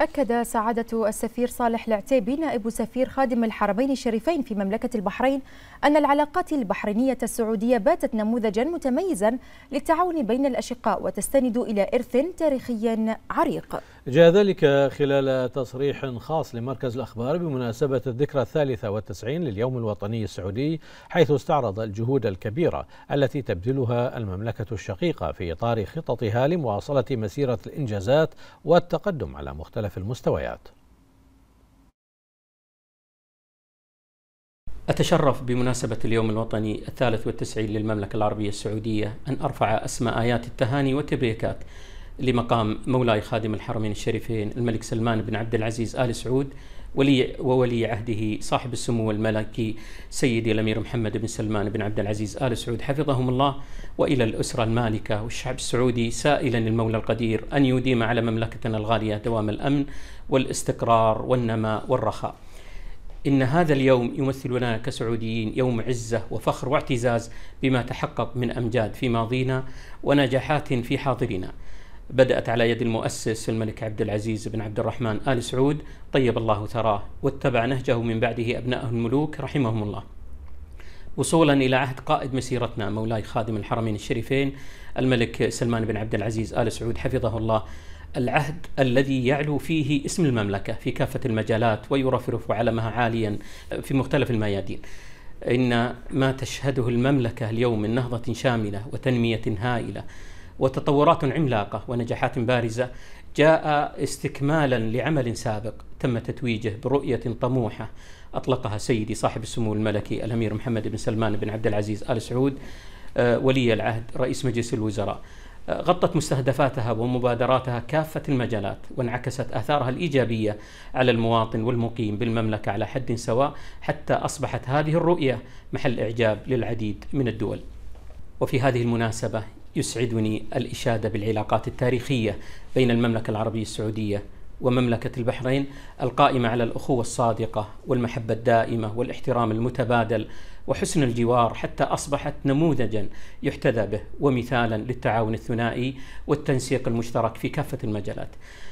أكد سعادة السفير صالح العتيبي نائب سفير خادم الحرمين الشريفين في مملكة البحرين أن العلاقات البحرينية السعودية باتت نموذجا متميزا للتعاون بين الأشقاء وتستند إلى إرث تاريخي عريق جاء ذلك خلال تصريح خاص لمركز الأخبار بمناسبة الذكرى الثالثة والتسعين لليوم الوطني السعودي حيث استعرض الجهود الكبيرة التي تبذلها المملكة الشقيقة في إطار خططها لمواصلة مسيرة الإنجازات والتقدم على مختلف المستويات أتشرف بمناسبة اليوم الوطني الثالث والتسعين للمملكة العربية السعودية أن أرفع أسماء آيات التهاني والتبريكات لمقام مولاي خادم الحرمين الشريفين الملك سلمان بن عبد العزيز آل سعود ولي وولي عهده صاحب السمو الملكي سيدي الامير محمد بن سلمان بن عبد العزيز ال سعود حفظهم الله والى الاسره المالكه والشعب السعودي سائلا المولى القدير ان يديم على مملكتنا الغاليه دوام الامن والاستقرار والنماء والرخاء. ان هذا اليوم يمثل لنا كسعوديين يوم عزه وفخر واعتزاز بما تحقق من امجاد في ماضينا ونجاحات في حاضرنا. بدأت على يد المؤسس الملك عبد العزيز بن عبد الرحمن آل سعود طيب الله ثراه واتبع نهجه من بعده أبناءه الملوك رحمهم الله وصولا إلى عهد قائد مسيرتنا مولاي خادم الحرمين الشريفين الملك سلمان بن عبد العزيز آل سعود حفظه الله العهد الذي يعلو فيه اسم المملكة في كافة المجالات ويرفرف علمها عاليا في مختلف الميادين إن ما تشهده المملكة اليوم من نهضة شاملة وتنمية هائلة وتطورات عملاقة ونجاحات بارزة جاء استكمالا لعمل سابق تم تتويجه برؤية طموحة أطلقها سيدي صاحب السمو الملكي الأمير محمد بن سلمان بن عبد العزيز آل سعود آه، ولي العهد رئيس مجلس الوزراء آه، غطت مستهدفاتها ومبادراتها كافة المجالات وانعكست آثارها الإيجابية على المواطن والمقيم بالمملكة على حد سواء حتى أصبحت هذه الرؤية محل إعجاب للعديد من الدول وفي هذه المناسبة يسعدني الإشادة بالعلاقات التاريخية بين المملكة العربية السعودية ومملكة البحرين القائمة على الأخوة الصادقة والمحبة الدائمة والاحترام المتبادل وحسن الجوار حتى أصبحت نموذجا يحتذى به ومثالا للتعاون الثنائي والتنسيق المشترك في كافة المجالات